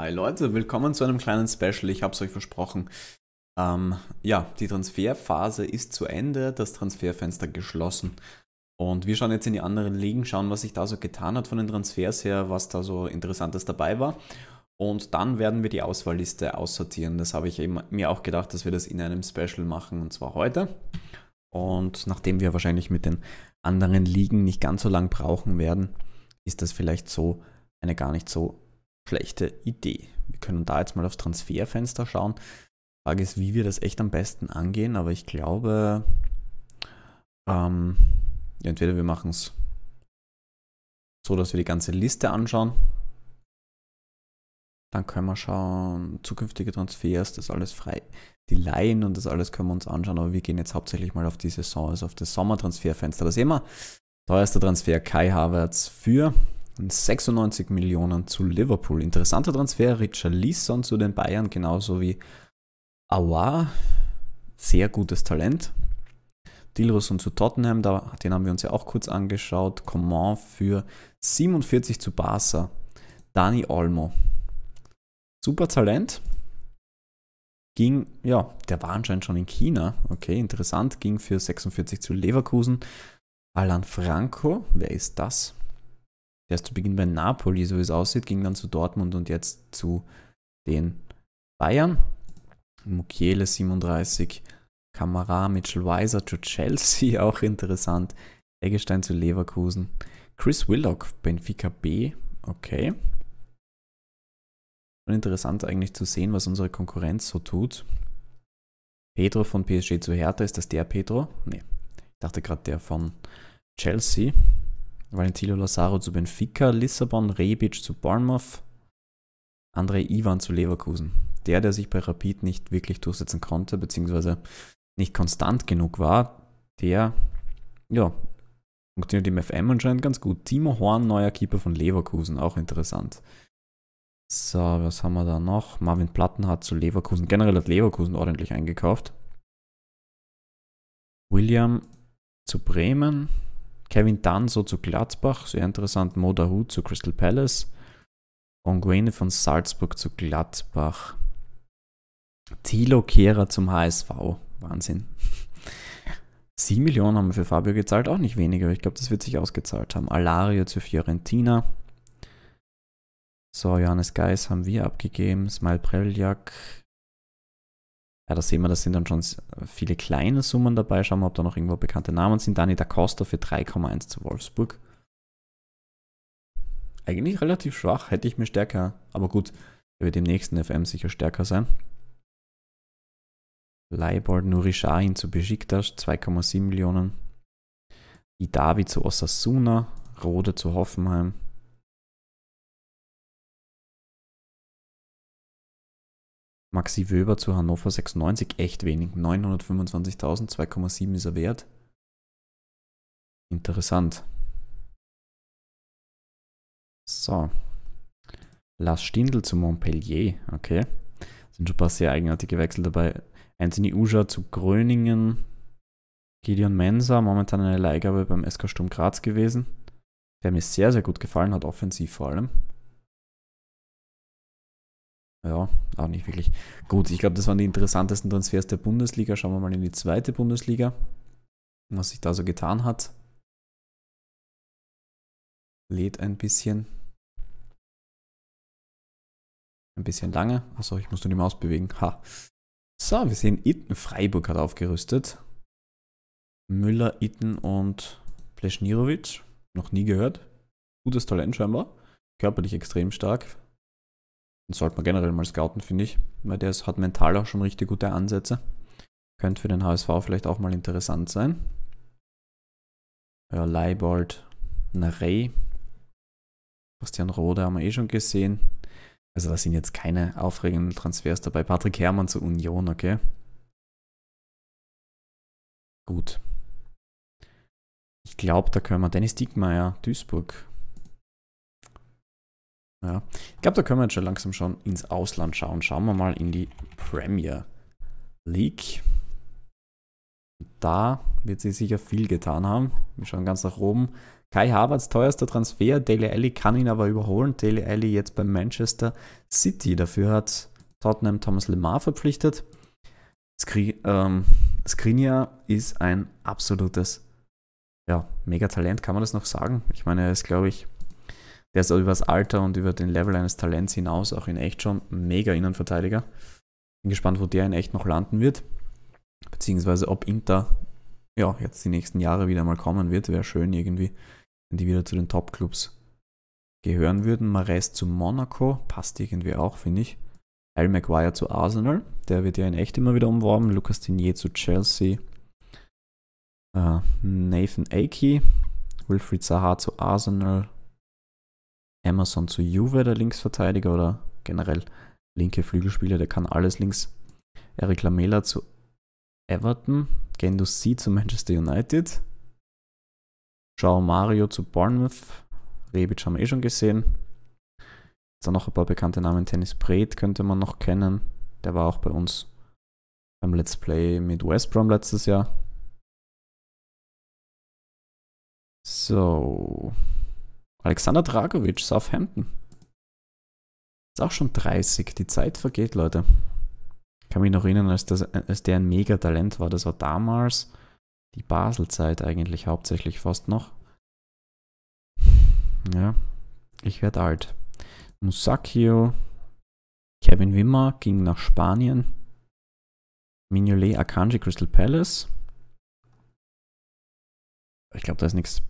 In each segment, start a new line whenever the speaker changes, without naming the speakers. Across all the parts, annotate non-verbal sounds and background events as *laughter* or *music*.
Hi Leute, willkommen zu einem kleinen Special. Ich habe es euch versprochen. Ähm, ja, die Transferphase ist zu Ende, das Transferfenster geschlossen. Und wir schauen jetzt in die anderen Ligen, schauen, was sich da so getan hat von den Transfers her, was da so Interessantes dabei war. Und dann werden wir die Auswahlliste aussortieren. Das habe ich eben mir auch gedacht, dass wir das in einem Special machen, und zwar heute. Und nachdem wir wahrscheinlich mit den anderen Ligen nicht ganz so lang brauchen werden, ist das vielleicht so eine gar nicht so schlechte Idee. Wir können da jetzt mal aufs Transferfenster schauen. Die Frage ist, wie wir das echt am besten angehen, aber ich glaube, ähm, entweder wir machen es so, dass wir die ganze Liste anschauen. Dann können wir schauen, zukünftige Transfers, das alles frei. Die Laien und das alles können wir uns anschauen, aber wir gehen jetzt hauptsächlich mal auf die Saison, also auf das Sommertransferfenster. Da sehen wir, teuerster Transfer Kai Havertz für 96 Millionen zu Liverpool. Interessanter Transfer, Richard Leeson zu den Bayern, genauso wie Awa. Sehr gutes Talent. Dilrosun zu Tottenham, da, den haben wir uns ja auch kurz angeschaut. Coman für 47 zu Barca. Dani Olmo. Super Talent. Ging, ja, der war anscheinend schon in China. Okay, interessant. Ging für 46 zu Leverkusen. Alan Franco, wer ist das? erst zu Beginn bei Napoli, so wie es aussieht, ging dann zu Dortmund und jetzt zu den Bayern. Mukiele 37, Kamara, Mitchell Weiser zu Chelsea, *laughs* auch interessant. Eggestein zu Leverkusen. Chris Willock, Benfica B, okay. Und interessant eigentlich zu sehen, was unsere Konkurrenz so tut. Pedro von PSG zu Hertha, ist das der Pedro? Nee, ich dachte gerade der von Chelsea. Valentino Lazaro zu Benfica, Lissabon, Rebic zu Bournemouth, André Ivan zu Leverkusen. Der, der sich bei Rapid nicht wirklich durchsetzen konnte, beziehungsweise nicht konstant genug war, der, ja, funktioniert im FM anscheinend ganz gut. Timo Horn, neuer Keeper von Leverkusen, auch interessant. So, was haben wir da noch? Marvin Platten hat zu Leverkusen, generell hat Leverkusen ordentlich eingekauft. William zu Bremen, Kevin Dunn so zu Gladbach, sehr interessant, Moda Modahu zu Crystal Palace, Onguene von Salzburg zu Gladbach, Thilo Kehrer zum HSV, Wahnsinn. 7 *laughs* Millionen haben wir für Fabio gezahlt, auch nicht weniger, ich glaube, das wird sich ausgezahlt haben. Alario zu Fiorentina. So, Johannes Geis haben wir abgegeben, Smile Preljak, ja, da sehen wir, da sind dann schon viele kleine Summen dabei. Schauen wir, ob da noch irgendwo bekannte Namen sind. Dani da Costa für 3,1 zu Wolfsburg. Eigentlich relativ schwach, hätte ich mir stärker, aber gut, er wird im nächsten FM sicher stärker sein. Leibold Nurishahin zu Besiktas, 2,7 Millionen. Idavi zu
Osasuna, Rode zu Hoffenheim. Maxi Wöber zu Hannover 96, echt wenig.
925.000, 2,7 ist er wert. Interessant. So. Lars Stindl zu Montpellier, okay. Sind schon ein paar sehr eigenartige Wechsel dabei. Anthony Uja zu Gröningen. Gideon Mensa, momentan eine Leihgabe beim SK Sturm Graz gewesen. Der mir sehr, sehr gut gefallen hat, offensiv vor allem. Ja, auch nicht wirklich. Gut, ich glaube, das waren die interessantesten Transfers der Bundesliga.
Schauen wir mal in die zweite Bundesliga, was sich da so getan hat. Lädt ein bisschen. Ein bisschen lange. Achso, ich muss nur die Maus bewegen. Ha. So, wir sehen, Itten
Freiburg hat aufgerüstet. Müller, Itten und Pleschnirovic. Noch nie gehört. Gutes Talent scheinbar. Körperlich extrem stark sollte man generell mal scouten, finde ich, weil der hat mental auch schon richtig gute Ansätze. Könnte für den HSV vielleicht auch mal interessant sein. Ja, Leibold, Narey, Bastian Rode haben wir eh schon gesehen. Also da sind jetzt keine aufregenden Transfers dabei. Patrick Herrmann zur Union, okay.
Gut. Ich glaube, da können wir Dennis Diekmeyer, Duisburg. Ja. Ich glaube, da können wir
jetzt schon langsam schon ins Ausland schauen. Schauen wir mal in die Premier League. Da wird sie sicher viel getan haben. Wir schauen ganz nach oben. Kai Havertz teuerster Transfer. Dele Alli kann ihn aber überholen. Dele Alli jetzt bei Manchester City. Dafür hat Tottenham Thomas Lemar verpflichtet. Skri ähm, ist ein absolutes ja, Megatalent, kann man das noch sagen? Ich meine, er ist, glaube ich, der ist über das Alter und über den Level eines Talents hinaus auch in echt schon mega Innenverteidiger. Bin gespannt, wo der in echt noch landen wird. Beziehungsweise ob Inter ja, jetzt die nächsten Jahre wieder mal kommen wird. Wäre schön irgendwie, wenn die wieder zu den Top-Clubs gehören würden. Mares zu Monaco, passt irgendwie auch, finde ich. Al Maguire zu Arsenal, der wird ja in echt immer wieder umworben. Lucas Dinier zu Chelsea. Äh, Nathan Akey, Wilfried Zaha zu Arsenal, Amazon zu Juve, der Linksverteidiger oder generell linke Flügelspieler, der kann alles links. Eric Lamela zu Everton, Gendouzi zu Manchester United, Joao Mario zu Bournemouth, Rebic haben wir eh schon gesehen. Jetzt dann noch ein paar bekannte Namen, Tennis Breth könnte man noch kennen, der war auch bei uns beim Let's Play
mit West Brom letztes Jahr. So, Alexander Dragovic, Southampton.
Ist auch schon 30. Die Zeit vergeht, Leute. Ich kann mich noch erinnern, als, das, als der ein Megatalent war. Das war damals die Baselzeit eigentlich hauptsächlich fast noch. Ja, ich werde alt. Musacchio, Kevin Wimmer ging nach Spanien. Mignolet, Akanji, Crystal Palace. Ich glaube, da ist nichts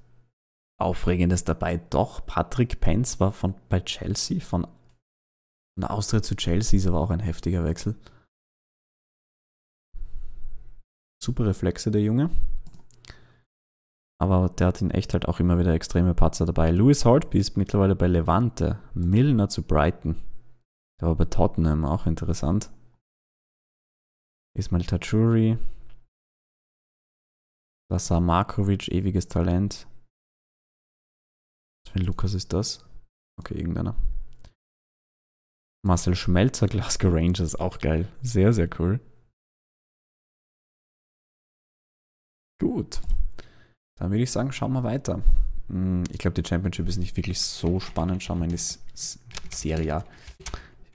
Aufregendes dabei. Doch, Patrick Pence war von, bei Chelsea, von, von Austria zu Chelsea ist aber auch ein heftiger Wechsel. Super Reflexe, der Junge. Aber der hat in echt halt auch immer wieder extreme Patzer dabei. Lewis Holtby ist mittlerweile bei Levante, Milner zu Brighton.
Der war bei Tottenham, auch interessant. Ismail Tachuri. Lazar Markovic, ewiges Talent. Ein Lukas ist das? Okay, irgendeiner. Marcel Schmelzer, *laughs* Glasgow Rangers, auch geil. Sehr, sehr cool.
Gut. Dann würde ich sagen, schauen wir weiter. Hm, ich glaube, die Championship ist nicht wirklich so spannend. Schauen wir in die Serie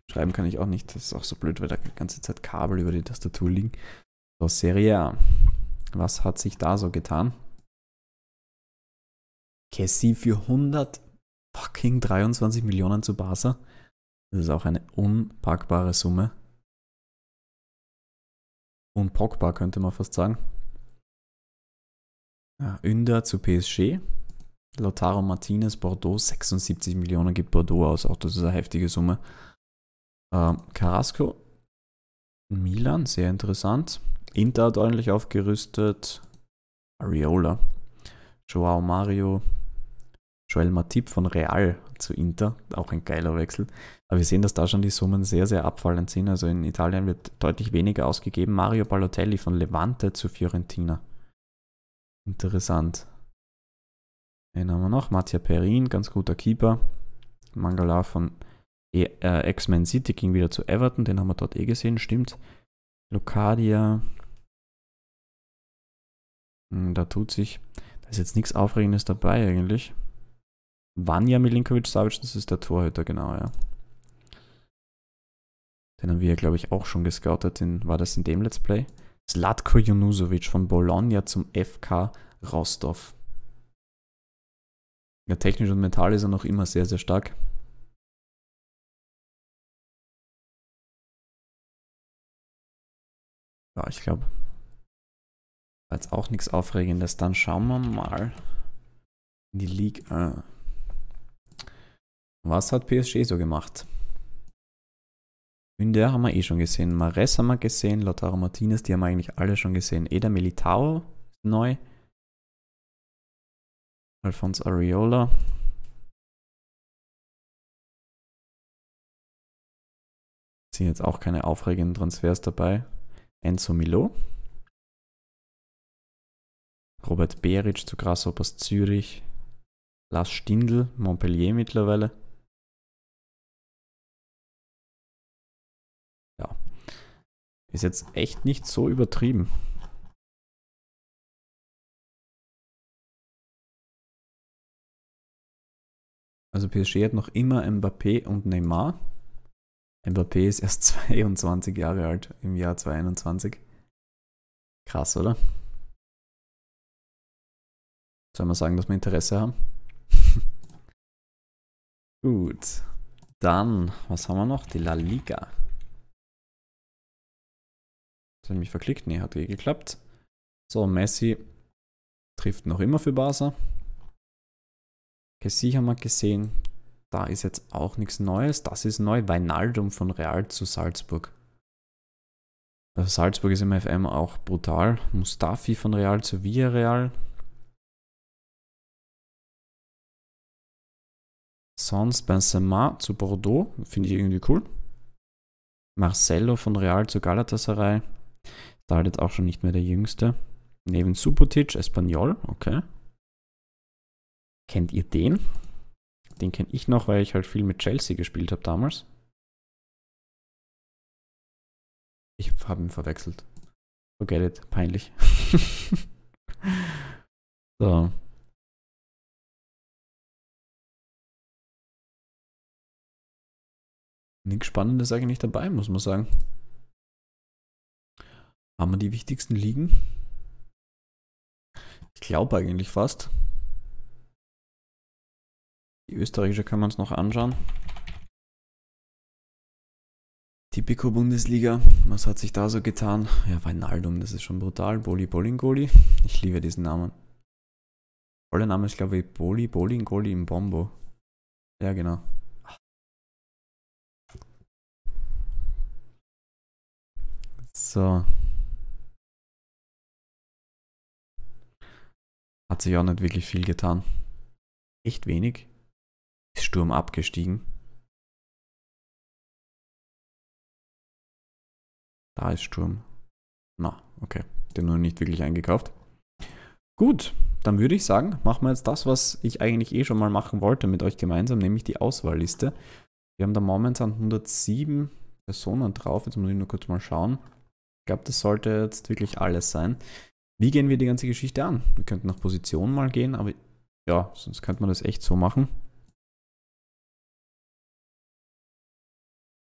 Schreiben kann ich auch nicht. Das ist auch so blöd, weil da die ganze Zeit Kabel über die Tastatur liegen. So, Serie A. Was hat sich da so getan? Cassie für 100 fucking 23 Millionen zu Barca. Das ist auch eine unpackbare Summe. Unpackbar könnte man fast sagen. Ja, Ünder zu PSG. Lautaro Martinez, Bordeaux, 76 Millionen gibt Bordeaux aus. Auch das ist eine heftige Summe. Ähm, Carrasco, Milan, sehr interessant. Inter hat ordentlich aufgerüstet. Ariola, Joao Mario, Joel Matip von Real zu Inter, auch ein geiler Wechsel. Aber wir sehen, dass da schon die Summen sehr, sehr abfallend sind. Also in Italien wird deutlich weniger ausgegeben. Mario Balotelli von Levante zu Fiorentina. Interessant. Den haben wir noch. Mattia Perin, ganz guter Keeper. Mangala von e, äh, X-Men City ging wieder zu Everton. Den haben wir dort eh gesehen, stimmt. Locadia. Hm, da tut sich. Da ist jetzt nichts Aufregendes dabei eigentlich. Vanja Milinkovic-Savic, das ist der Torhüter, genau, ja. Den haben wir, glaube ich, auch schon gescoutet. In, war das in dem Let's Play? Slatko Junusovic von Bologna zum FK Rostov.
Ja, technisch und mental ist er noch immer sehr, sehr stark. Ja, ich glaube, war jetzt auch nichts Aufregendes. Dann schauen wir mal
in die League 1. Was hat PSG so gemacht? Münder haben wir eh schon gesehen. Mares haben wir gesehen. Lautaro Martinez, die haben wir eigentlich alle
schon gesehen. Eder Militao ist neu. Alphonse Areola. Sind jetzt auch keine aufregenden Transfers dabei. Enzo Milo. Robert Beric zu Grasshoppers Zürich. Lars Stindl, Montpellier mittlerweile. Ist jetzt echt nicht so übertrieben. Also PSG hat noch immer Mbappé und Neymar.
Mbappé ist erst 22 *laughs* Jahre alt im Jahr 2021.
Krass, oder? Sollen wir sagen, dass wir Interesse haben? *laughs* Gut. Dann, was haben wir noch? Die La Liga. Jetzt habe ich mich verklickt. Nee, hat eh geklappt. So, Messi trifft noch immer für Barca.
Kessie haben wir gesehen. Da ist jetzt auch nichts Neues. Das ist neu. Weinaldum von Real zu Salzburg. Also Salzburg ist im FM auch brutal. Mustafi von Real zu Villarreal. Sonst Benzema zu Bordeaux. Finde ich irgendwie cool. Marcelo von Real zu Galatasaray. Da halt jetzt auch schon nicht mehr der Jüngste. Neben Subotic, Espanyol, okay.
Kennt ihr den? Den kenne ich noch, weil ich halt viel mit Chelsea gespielt habe damals. Ich habe ihn verwechselt. Forget it, peinlich. *laughs* so. Nichts Spannendes eigentlich dabei, muss man sagen. Haben wir die wichtigsten Ligen? Ich glaube eigentlich fast. Die österreichische können wir uns noch anschauen.
Typico Bundesliga, was hat sich da so getan? Ja, Weinaldum, das ist schon brutal. Boli Bolingoli, ich liebe diesen Namen. Voller Name ist, glaube ich,
Boli Bolingoli im Bombo. Ja, genau. So. Hat sich auch nicht wirklich viel getan. Echt wenig. Ist Sturm abgestiegen. Da ist Sturm. Na, okay. Den nur nicht wirklich eingekauft. Gut, dann würde ich sagen, machen wir jetzt das, was
ich eigentlich eh schon mal machen wollte mit euch gemeinsam, nämlich die Auswahlliste. Wir haben da momentan 107 Personen drauf. Jetzt muss ich nur kurz mal schauen. Ich glaube, das sollte jetzt wirklich alles sein. Wie gehen wir die ganze Geschichte an? Wir könnten nach Position mal gehen, aber ja, sonst könnte man das echt so machen.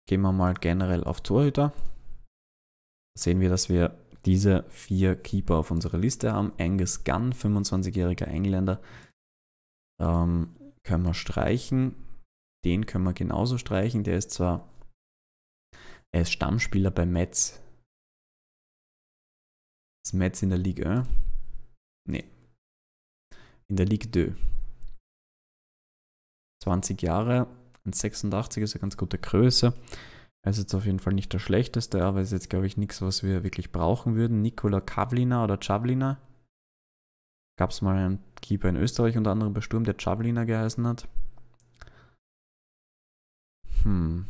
Gehen wir mal generell auf Torhüter. Da sehen wir, dass wir diese vier Keeper auf unserer Liste haben. Angus Gunn, 25-jähriger Engländer, ähm, können wir streichen. Den können wir genauso streichen. Der ist zwar, er ist Stammspieler bei Metz, ist Metz in der Ligue 1? Äh? Nee. In der Ligue 2. 20 Jahre, 86 ist eine ganz gute Größe. Er ist jetzt auf jeden Fall nicht der schlechteste, aber ist jetzt, glaube ich, nichts, was wir wirklich brauchen würden. Nikola Kavlina oder Chavlina. Gab es mal einen Keeper in Österreich, unter anderem bei Sturm,
der Chavlina geheißen hat. Hm.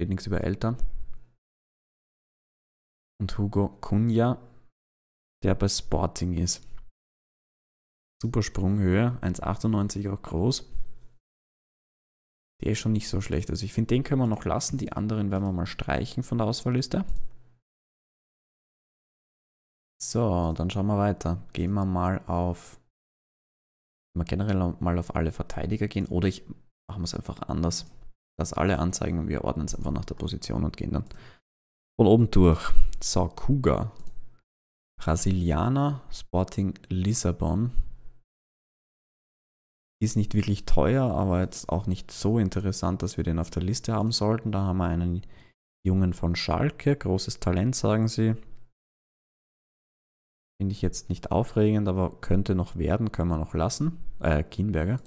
Steht nichts über Eltern und Hugo Cunha, der bei Sporting ist. Super
Sprunghöhe, 1,98 auch groß. Der ist schon nicht so schlecht. Also ich finde, den können wir noch lassen. Die anderen werden wir mal streichen von der Auswahlliste. So, dann schauen wir weiter. Gehen wir mal auf... Mal generell mal auf alle Verteidiger gehen. Oder ich machen wir es einfach anders. Dass alle anzeigen und wir ordnen es einfach nach der Position und gehen dann von oben durch. Sarcuga. Brasilianer Sporting Lissabon. Ist nicht wirklich teuer, aber jetzt auch nicht so interessant, dass wir den auf der Liste haben sollten. Da haben wir einen Jungen von Schalke. Großes Talent, sagen sie. Finde ich jetzt nicht aufregend, aber könnte noch werden, können wir noch
lassen. Äh, Kienberger.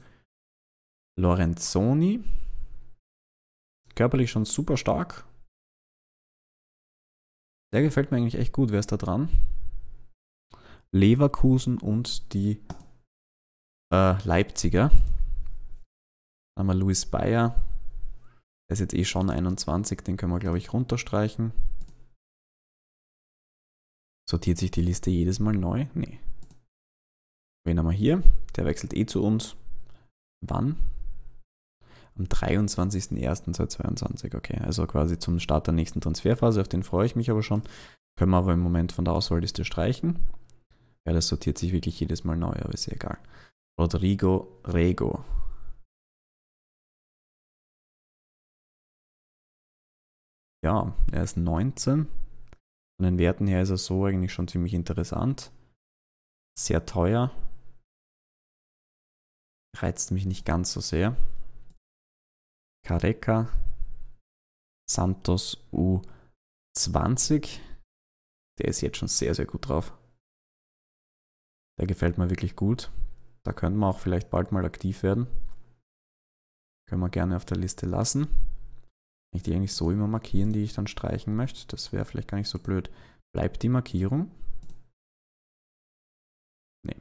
Lorenzoni. Körperlich schon super stark. Der gefällt mir eigentlich echt
gut. Wer ist da dran? Leverkusen und die äh, Leipziger. Dann haben wir Luis Bayer. Der ist jetzt eh schon 21, den können wir, glaube ich, runterstreichen. Sortiert sich die Liste jedes Mal neu? Nee. Wen haben wir hier? Der wechselt eh zu uns. Wann? am 23.01.2022. Okay, also quasi zum Start der nächsten Transferphase, auf den freue ich mich aber schon. Können wir aber im Moment von der Auswahlliste streichen. Ja, das sortiert sich wirklich jedes Mal neu, aber ist ja egal.
Rodrigo Rego. Ja, er ist 19. Von den Werten her ist er so eigentlich schon ziemlich interessant. Sehr teuer. Reizt mich nicht ganz so sehr. Careca, Santos U20. Der ist jetzt schon sehr, sehr gut drauf. Der gefällt mir wirklich gut. Da
können wir auch vielleicht bald mal aktiv werden. Können wir gerne auf der Liste lassen. Kann ich die eigentlich so immer markieren, die ich dann streichen möchte? Das wäre vielleicht gar nicht so blöd. Bleibt die Markierung? Nee.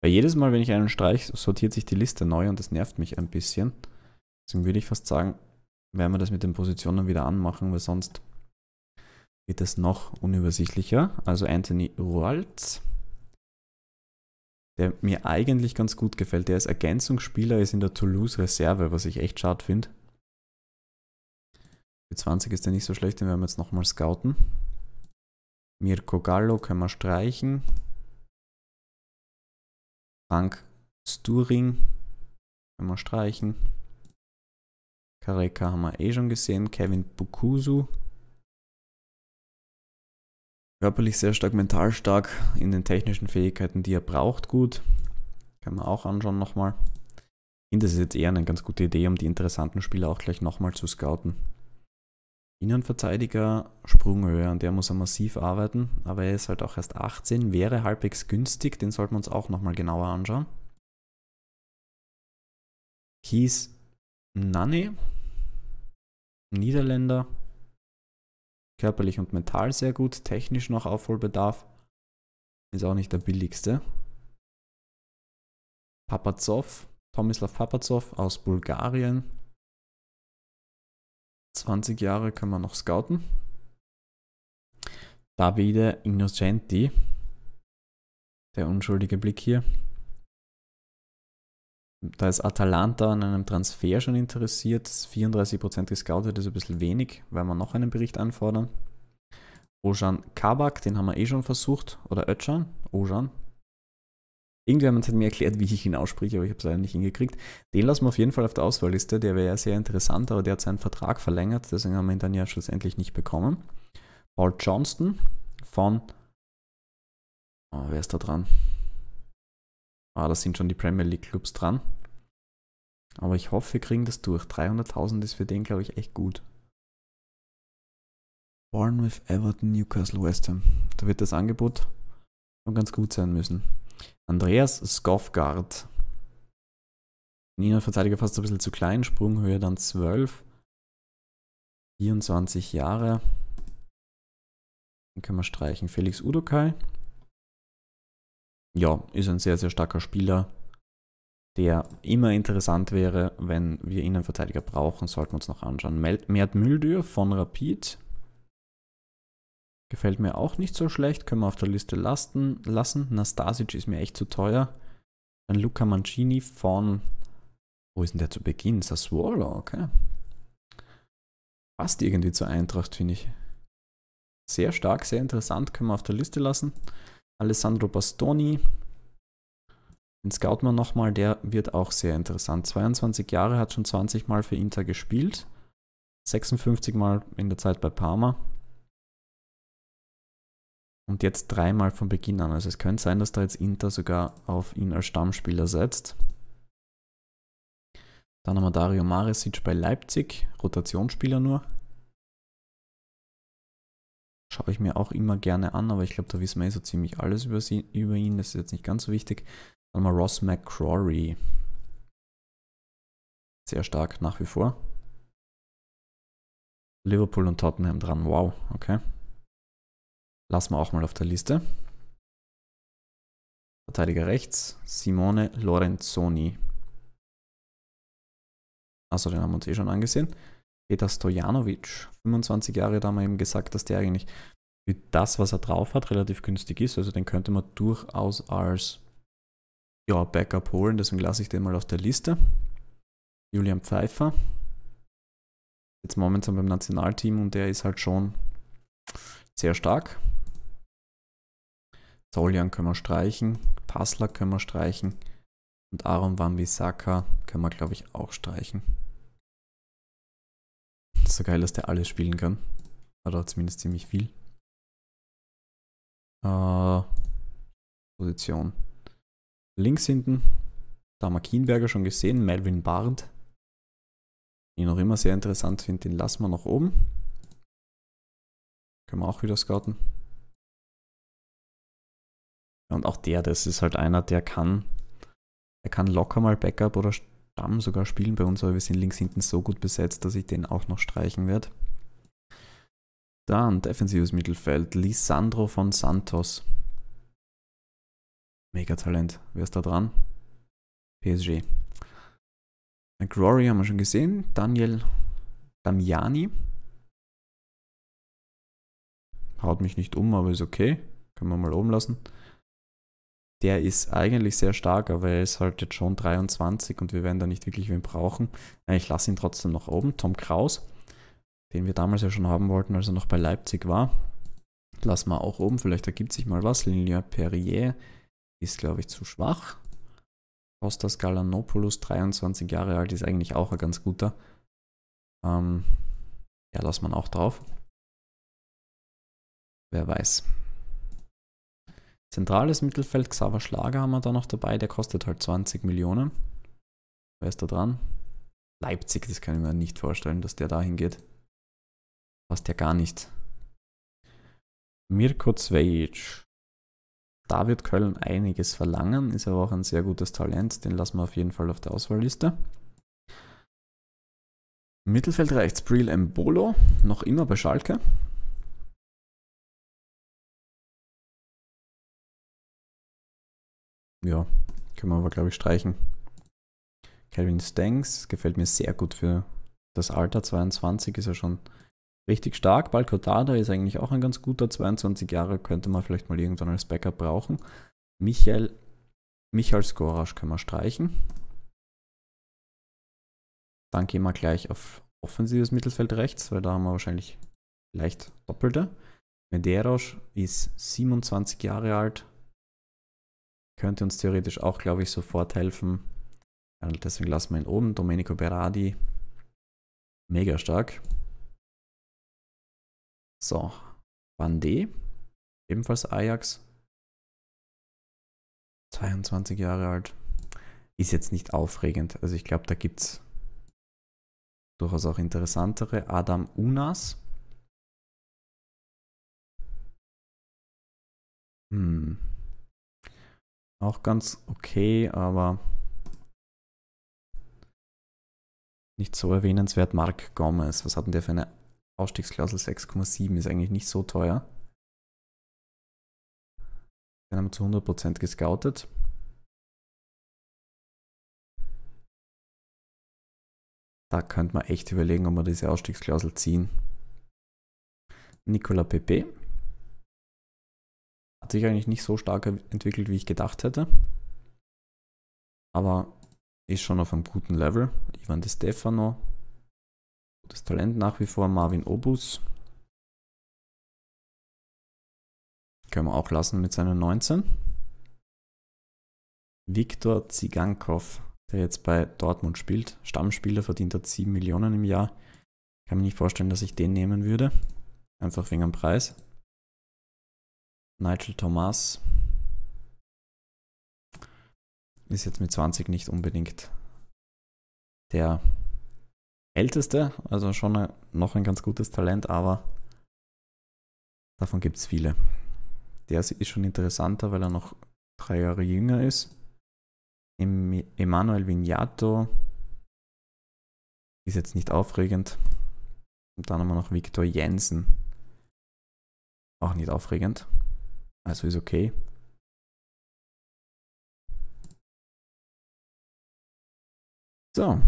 Weil jedes Mal, wenn ich einen streiche, sortiert sich die Liste neu und das nervt mich ein bisschen. Deswegen würde ich fast sagen, werden wir das mit den Positionen wieder anmachen, weil sonst wird es noch unübersichtlicher. Also Anthony Roalds, der mir eigentlich ganz gut gefällt. Der ist Ergänzungsspieler, ist in der Toulouse-Reserve, was ich echt schade finde. Für 20 ist der nicht so schlecht, den werden wir jetzt nochmal scouten. Mirko Gallo können wir streichen. Frank Sturing können wir streichen. Kareka haben wir eh schon gesehen. Kevin Bukusu. Körperlich sehr stark, mental stark, in den technischen Fähigkeiten, die er braucht, gut. Kann man auch anschauen nochmal. Das ist jetzt eher eine ganz gute Idee, um die interessanten Spieler auch gleich nochmal zu scouten. Innenverteidiger Sprunghöhe, an der muss er massiv arbeiten, aber er ist halt auch erst 18, wäre halbwegs günstig, den sollten wir uns auch nochmal genauer anschauen.
Kies Nanny Niederländer. Körperlich und mental sehr gut, technisch
noch Aufholbedarf. Ist auch nicht der billigste. Papazov, Tomislav Papazov aus Bulgarien. 20 Jahre können wir noch scouten. Davide Innocenti. Der unschuldige Blick hier da ist Atalanta an einem Transfer schon interessiert. 34% gescoutet ist ein bisschen wenig, weil wir noch einen Bericht anfordern. Ojan Kabak, den haben wir eh schon versucht. Oder Ötchan? Ojan. Irgendjemand hat halt mir erklärt, wie ich ihn ausspreche, aber ich habe es leider nicht hingekriegt. Den lassen wir auf jeden Fall auf der Auswahlliste. Der wäre ja sehr interessant, aber der hat seinen Vertrag verlängert. Deswegen haben wir ihn dann ja schlussendlich nicht bekommen. Paul Johnston von. Oh, wer ist da dran? Ah, da sind schon die Premier League Clubs dran. Aber ich hoffe, wir kriegen das durch. 300.000 ist für den, glaube ich, echt gut. Born with Everton, Newcastle, West Ham. Da wird das Angebot schon ganz gut sein müssen. Andreas Skofgard. Nina Verteidiger fast ein bisschen zu klein. Sprunghöhe dann 12. 24 Jahre. Den können wir streichen. Felix Udokai ja, ist ein sehr, sehr starker Spieler, der immer interessant wäre, wenn wir Innenverteidiger brauchen, sollten wir uns noch anschauen. Mert Müldür von Rapid. Gefällt mir auch nicht so schlecht, können wir auf der Liste lasten, lassen. Nastasic ist mir echt zu teuer. Dann Luca Mancini von, wo ist denn der zu Beginn? Sassuolo, okay. Passt irgendwie zur Eintracht, finde ich. Sehr stark, sehr interessant, können wir auf der Liste lassen. Alessandro Bastoni, den scouten wir nochmal, der wird auch sehr interessant. 22 Jahre, hat schon 20 Mal für Inter gespielt, 56 Mal in der Zeit bei Parma und jetzt dreimal von Beginn an. Also es könnte sein, dass da jetzt Inter sogar auf ihn als Stammspieler setzt. Dann haben wir Dario Maresic bei Leipzig, Rotationsspieler nur. Schaue ich mir auch immer gerne an, aber ich glaube, da wissen wir eh so ziemlich alles über, sie, über ihn. Das ist jetzt nicht ganz so wichtig. Dann mal Ross
McCrory. Sehr stark nach wie vor. Liverpool und Tottenham dran. Wow, okay. Lassen wir auch mal auf der Liste. Verteidiger rechts, Simone
Lorenzoni. Achso, den haben wir uns eh schon angesehen. Peter Stojanovic, 25 Jahre, da haben wir eben gesagt, dass der eigentlich für das, was er drauf hat, relativ günstig ist. Also den könnte man durchaus als ja, Backup holen, deswegen lasse ich den mal auf der Liste. Julian Pfeiffer, jetzt momentan beim Nationalteam und der ist halt schon sehr stark. Solian können wir streichen, Passler können wir streichen und Aaron Wan-Bissaka können wir, glaube ich, auch streichen das so geil, dass der alles spielen kann. Oder zumindest ziemlich viel. Äh, Position. Links hinten, Da haben wir Kienberger schon gesehen, Melvin Barnd. Den noch immer sehr interessant
finde, den lassen wir noch oben. Können wir auch wieder scouten. und auch der, das ist halt einer, der kann,
der kann locker mal Backup oder Stamm sogar spielen bei uns, aber wir sind links hinten so gut besetzt, dass ich den auch noch streichen werde. Dann defensives Mittelfeld, Lisandro von Santos. Megatalent. Wer ist da dran? PSG. McGrory haben wir schon gesehen. Daniel Damiani. Haut mich nicht um, aber ist okay. Können wir mal oben lassen der ist eigentlich sehr stark, aber er ist halt jetzt schon 23 und wir werden da nicht wirklich wen brauchen. Äh, ich lasse ihn trotzdem noch oben. Tom Kraus, den wir damals ja schon haben wollten, als er noch bei Leipzig war. Lassen wir auch oben, vielleicht ergibt sich mal was. Lilia Perrier ist, glaube ich, zu schwach. Kostas Galanopoulos, 23 Jahre alt, ist eigentlich auch ein ganz guter. Ähm, ja, lass man auch drauf. Wer weiß. Zentrales Mittelfeld, Xaver Schlager haben wir da noch dabei, der kostet halt 20 Millionen. Wer ist da dran? Leipzig, das kann ich mir nicht vorstellen, dass der dahin geht. Passt ja gar nicht. Mirko Zvejic. Da wird Köln einiges verlangen, ist aber auch ein sehr gutes Talent, den lassen wir auf jeden Fall auf der Auswahlliste. Mittelfeld rechts
Bril Mbolo, noch immer bei Schalke. Ja, können wir aber, glaube ich, streichen. Calvin Stanks gefällt mir sehr gut für das Alter.
22 ist er schon richtig stark. Balcotada ist eigentlich auch ein ganz guter. 22 Jahre könnte man vielleicht mal irgendwann als Backup brauchen. Michael, Michael Skorasch können wir streichen. Dann gehen wir gleich auf offensives Mittelfeld rechts, weil da haben wir wahrscheinlich leicht Doppelte. Medeiros ist 27 Jahre alt, könnte uns theoretisch auch, glaube ich, sofort helfen. Deswegen lassen wir ihn oben. Domenico Berardi. Mega stark.
So. Van D. Ebenfalls Ajax. 22 Jahre alt.
Ist jetzt nicht aufregend. Also ich glaube, da gibt es durchaus auch interessantere.
Adam Unas. Hm. Auch ganz okay, aber
nicht so erwähnenswert. Mark Gomez,
was hatten der für eine Ausstiegsklausel? 6,7 ist eigentlich nicht so teuer. Den haben wir zu 100% gescoutet. Da könnte man echt überlegen, ob wir diese Ausstiegsklausel ziehen. Nicola Pepe.
Hat sich eigentlich nicht so stark entwickelt, wie ich gedacht hätte.
Aber ist schon auf einem guten Level. Ivan De Stefano. Gutes Talent nach wie vor. Marvin Obus. Können wir auch lassen mit seinen 19. Viktor Zigankov,
der jetzt bei Dortmund spielt. Stammspieler, verdient er 7 Millionen im Jahr. Kann mir nicht vorstellen, dass ich den nehmen würde. Einfach wegen dem Preis. Nigel Thomas ist jetzt mit 20 nicht unbedingt der älteste, also schon noch ein ganz gutes Talent, aber davon gibt es viele. Der ist schon interessanter, weil er noch drei Jahre jünger ist. Emanuel Vignato ist jetzt nicht aufregend.
Und dann haben wir noch Viktor Jensen. Auch nicht aufregend. Also ist okay. So.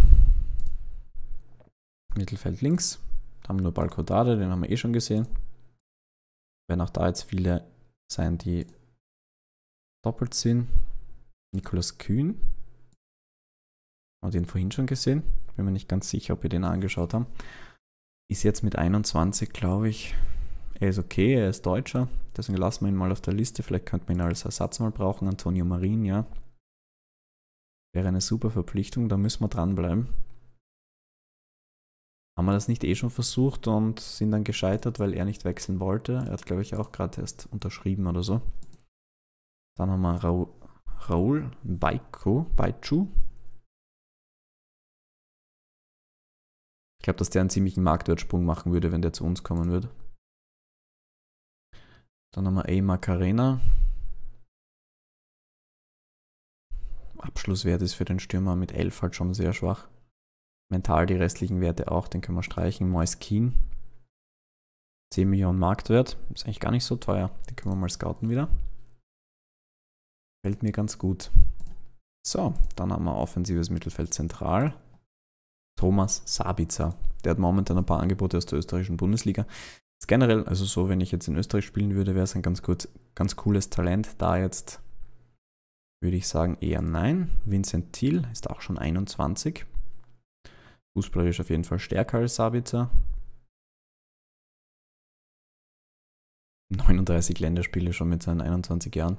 Mittelfeld links.
Da haben wir nur Balkodade, den haben wir eh schon gesehen. Werden auch da jetzt viele sein, die doppelt sind. Nikolas Kühn. Haben wir den vorhin schon gesehen? Bin mir nicht ganz sicher, ob wir den angeschaut haben. Ist jetzt mit 21, glaube ich, er ist okay, er ist Deutscher, deswegen lassen wir ihn mal auf der Liste. Vielleicht könnte man ihn als Ersatz mal brauchen. Antonio Marin, ja. Wäre eine super Verpflichtung, da müssen wir dranbleiben. Haben wir das nicht eh schon versucht und sind dann gescheitert, weil er nicht wechseln wollte. Er hat, glaube ich, auch gerade erst unterschrieben
oder so. Dann haben wir Ra Raul Baiko, Baichu. Ich glaube, dass der einen ziemlichen Marktwertsprung machen würde, wenn der zu uns kommen würde. Dann haben wir A
Macarena. Abschlusswert ist für den Stürmer mit 11 halt schon sehr schwach. Mental die restlichen Werte auch, den können wir streichen. Moiskin. 10 Millionen Marktwert. Ist eigentlich gar nicht so teuer. Den können wir mal scouten wieder. Fällt mir ganz gut. So, dann haben wir offensives Mittelfeld zentral. Thomas Sabitzer. Der hat momentan ein paar Angebote aus der österreichischen Bundesliga. Ist generell, also so, wenn ich jetzt in Österreich spielen würde, wäre es ein ganz, kurz, ganz cooles Talent. Da jetzt würde ich sagen eher nein. Vincent Thiel ist auch schon 21. Fußballerisch auf jeden Fall stärker als Sabitzer. 39 Länderspiele schon mit seinen 21 Jahren.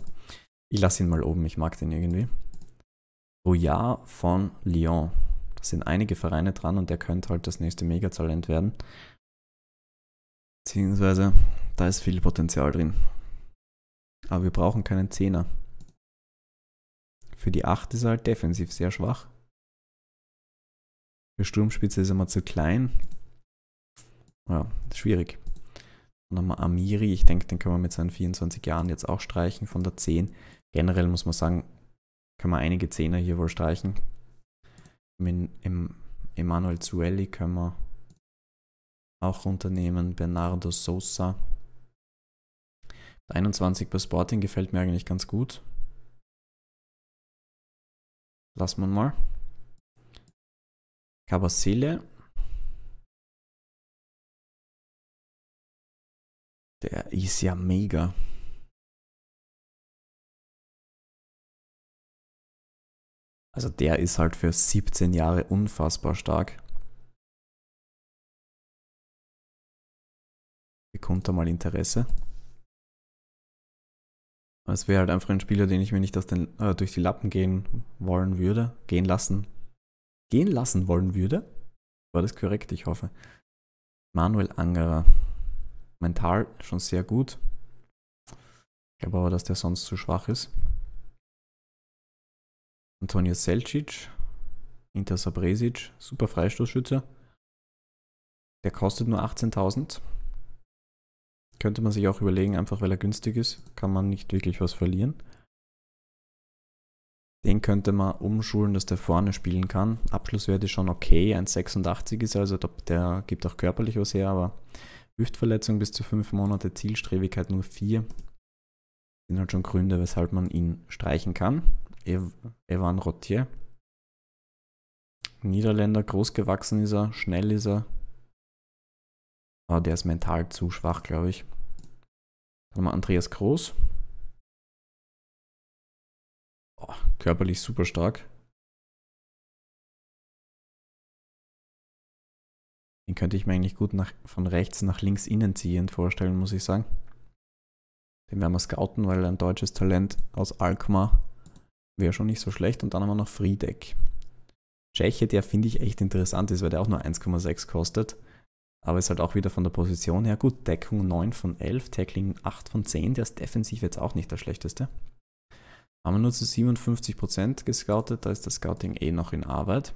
Ich lasse ihn mal oben, ich mag den irgendwie. Royard von Lyon. Da sind einige Vereine dran und der könnte halt das nächste Megatalent werden. Beziehungsweise, da ist viel Potenzial drin. Aber wir brauchen keinen Zehner. Für die 8 ist er halt defensiv sehr schwach. Für Sturmspitze ist er mal zu klein. Ja, ist schwierig. Und dann haben wir Amiri, ich denke, den können wir mit seinen 24 Jahren jetzt auch streichen von der 10. Generell muss man sagen, können wir einige Zehner hier wohl streichen. Mit Emanuel Zuelli können wir auch Unternehmen, Bernardo Sosa. 21
bei Sporting gefällt mir eigentlich ganz gut. Lass man mal. Cabasile. Der ist ja mega. Also der ist halt für 17 Jahre unfassbar stark. bekommt da mal Interesse. Es wäre halt einfach ein Spieler, den ich mir nicht den, äh, durch die Lappen gehen wollen würde,
gehen lassen, gehen lassen wollen würde. War das korrekt, ich hoffe. Manuel Angerer. Mental schon sehr gut. Ich glaube aber, dass der sonst zu schwach ist. Antonio Selcic, Inter Sabresic, super Freistoßschütze. Der kostet nur 18.000. Könnte man sich auch überlegen, einfach weil er günstig ist, kann man nicht wirklich was verlieren. Den könnte man umschulen, dass der vorne spielen kann. Abschlusswert ist schon okay, 1,86 ist also, der gibt auch körperlich was her, aber Hüftverletzung bis zu 5 Monate, Zielstrebigkeit nur 4. Sind halt schon Gründe, weshalb man ihn streichen kann. Evan Rottier. Niederländer, groß gewachsen ist er, schnell ist er,
aber ah, der ist mental zu schwach, glaube ich. Dann haben wir Andreas Groß. Oh, körperlich super stark. Den könnte ich mir eigentlich gut nach, von rechts nach links innen ziehend vorstellen, muss ich sagen. Den werden wir
scouten, weil ein deutsches Talent aus Alkmaar wäre schon nicht so schlecht. Und dann haben wir noch Friedeck. Tscheche, der finde ich echt interessant ist, weil der auch nur 1,6 kostet. Aber ist halt auch wieder von der Position her gut. Deckung 9 von 11, Tackling 8 von 10. Der ist defensiv jetzt auch nicht der schlechteste. Haben wir nur zu 57% gescoutet, da ist das Scouting eh noch in Arbeit.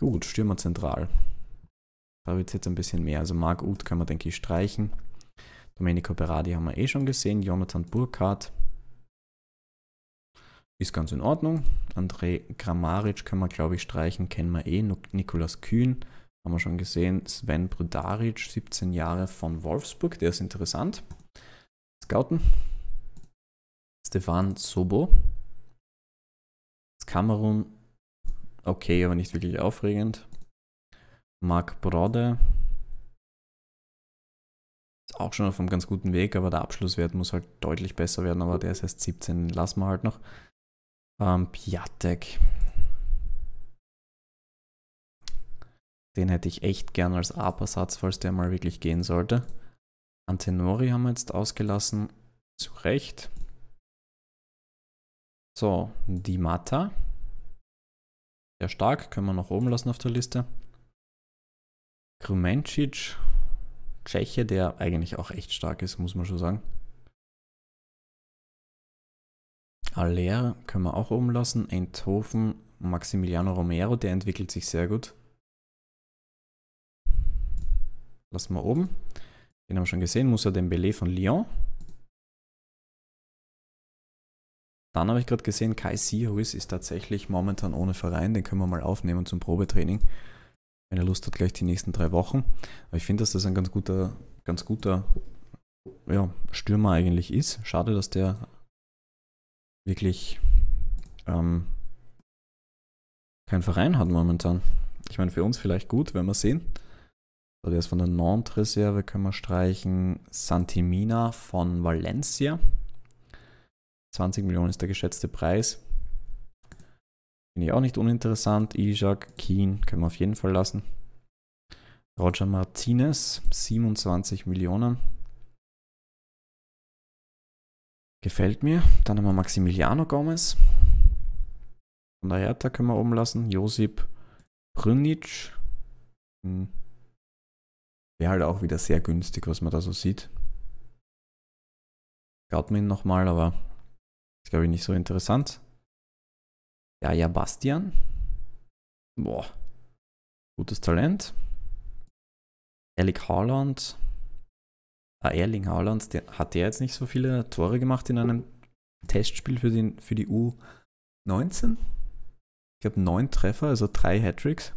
Gut, Stürmer zentral. Da wird es jetzt ein bisschen mehr. Also Marc Uth können wir, denke ich, streichen. Domenico Berardi haben wir eh schon gesehen. Jonathan Burkhardt ist ganz in Ordnung. André Kramaric können wir, glaube ich, streichen. Kennen wir eh. Nikolas Kühn haben wir schon gesehen. Sven Brudaric, 17 Jahre von Wolfsburg, der ist interessant. Scouten. Stefan Sobo. Das Kamerun, okay, aber nicht wirklich aufregend. Marc Brode. Ist auch schon auf einem ganz guten Weg, aber der Abschlusswert muss halt deutlich besser werden, aber der ist erst 17, lassen wir halt noch. Ähm, Piatek. Den hätte ich echt gern als APA-Satz, falls der mal wirklich gehen sollte. Antenori haben wir jetzt ausgelassen. Zu Recht. So, die Mata. Sehr stark, können wir noch oben lassen auf der Liste. Krumencic, Tscheche, der eigentlich auch echt stark ist, muss man schon sagen. Aller können wir auch oben lassen. Enthofen, Maximiliano Romero, der entwickelt sich sehr gut. Lassen wir oben. Den haben wir schon gesehen. Muss er den Belay von Lyon. Dann habe ich gerade gesehen, Kai Sihuis ist tatsächlich momentan ohne Verein. Den können wir mal aufnehmen zum Probetraining. Wenn er Lust hat, gleich die nächsten drei Wochen. Aber ich finde, dass das ein ganz guter, ganz guter ja, Stürmer eigentlich ist. Schade, dass der wirklich ähm, keinen Verein hat momentan. Ich meine, für uns vielleicht gut, werden wir sehen. So, der ist von der Nantes-Reserve, können wir streichen. Santimina von Valencia. 20 Millionen ist der geschätzte Preis. Finde ich auch nicht uninteressant. Isaac, Keen können wir auf jeden Fall lassen. Roger Martinez, 27 Millionen. Gefällt mir. Dann haben wir Maximiliano Gomez. Von der Hertha können wir oben lassen. Josip Brunic. Hm. Wäre halt auch wieder sehr günstig, was man da so sieht. ihn nochmal, aber ist glaube ich nicht so interessant. Ja, ja, Bastian. Boah. Gutes Talent. Erling Haaland. Ah, Erling Haaland, der, hat der jetzt nicht so viele Tore gemacht in einem Testspiel für, den, für die U19? Ich glaube, neun Treffer, also drei Hattricks.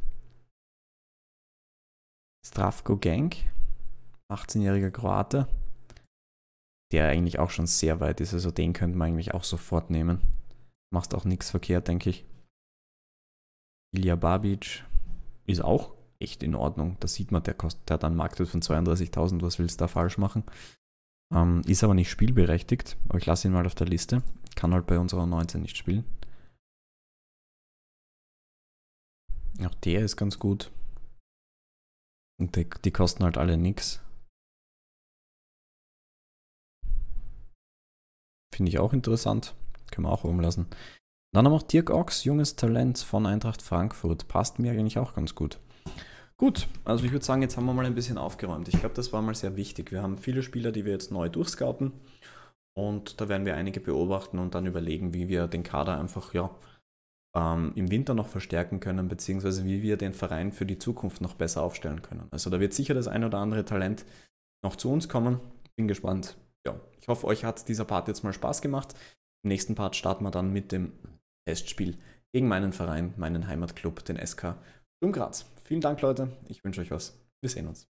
Stravko Genk, 18-jähriger Kroate, der eigentlich auch schon sehr weit ist. Also den könnte man eigentlich auch sofort nehmen. Machst auch nichts verkehrt, denke ich. Ilja Babic ist auch echt in Ordnung. Da sieht man, der, kostet, der hat einen Marktwert von 32.000. Was willst du da falsch machen? Ähm, ist aber nicht spielberechtigt. Aber ich lasse ihn mal auf der Liste. Kann halt bei unserer 19 nicht spielen.
Auch der ist ganz gut. Und die, die kosten halt alle nichts. Finde ich auch interessant. Können wir auch umlassen. Dann haben wir auch
Dirk Ochs, junges Talent von Eintracht Frankfurt. Passt mir eigentlich auch ganz gut. Gut, also ich würde sagen, jetzt haben wir mal ein bisschen aufgeräumt. Ich glaube, das war mal sehr wichtig. Wir haben viele Spieler, die wir jetzt neu durchscouten und da werden wir einige beobachten und dann überlegen, wie wir den Kader einfach ja, ähm, im Winter noch verstärken können, beziehungsweise wie wir den Verein für die Zukunft noch besser aufstellen können. Also da wird sicher das ein oder andere Talent noch zu uns kommen. Bin gespannt. Ja, ich hoffe, euch hat dieser Part jetzt mal Spaß gemacht. Im nächsten Part starten wir dann mit dem Testspiel gegen meinen Verein, meinen Heimatclub, den SK Sturm Graz. Vielen Dank, Leute. Ich wünsche
euch was. Wir sehen uns.